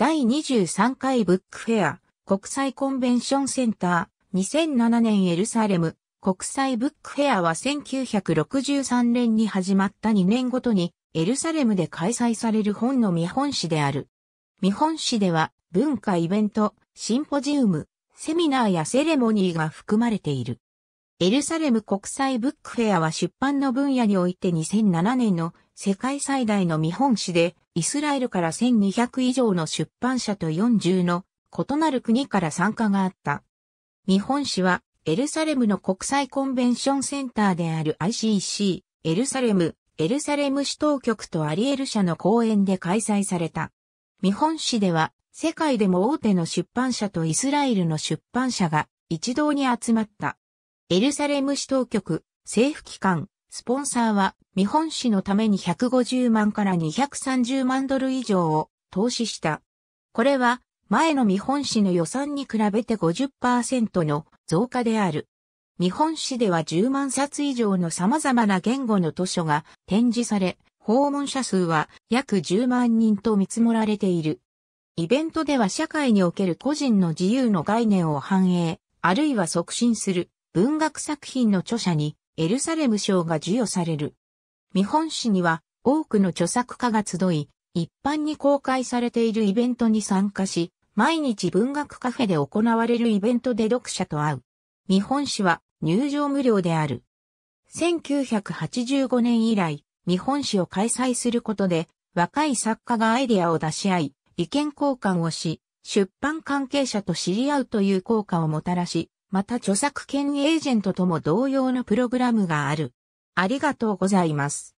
第23回ブックフェア国際コンベンションセンター2007年エルサレム国際ブックフェアは1963年に始まった2年ごとにエルサレムで開催される本の見本市である。見本市では文化イベント、シンポジウム、セミナーやセレモニーが含まれている。エルサレム国際ブックフェアは出版の分野において2007年の世界最大の見本市でイスラエルから1200以上の出版社と40の異なる国から参加があった。日本史はエルサレムの国際コンベンションセンターである ICC、エルサレム、エルサレム市当局とアリエル社の講演で開催された。日本史では世界でも大手の出版社とイスラエルの出版社が一堂に集まった。エルサレム市当局、政府機関、スポンサーは日本史のために150万から230万ドル以上を投資した。これは前の日本史の予算に比べて50%の増加である。日本史では10万冊以上の様々な言語の図書が展示され、訪問者数は約10万人と見積もられている。イベントでは社会における個人の自由の概念を反映、あるいは促進する文学作品の著者にエルサレム賞が授与される。見本誌には多くの著作家が集い、一般に公開されているイベントに参加し、毎日文学カフェで行われるイベントで読者と会う。見本誌は入場無料である。1985年以来、見本誌を開催することで、若い作家がアイデアを出し合い、意見交換をし、出版関係者と知り合うという効果をもたらし、また著作権エージェントとも同様のプログラムがある。ありがとうございます。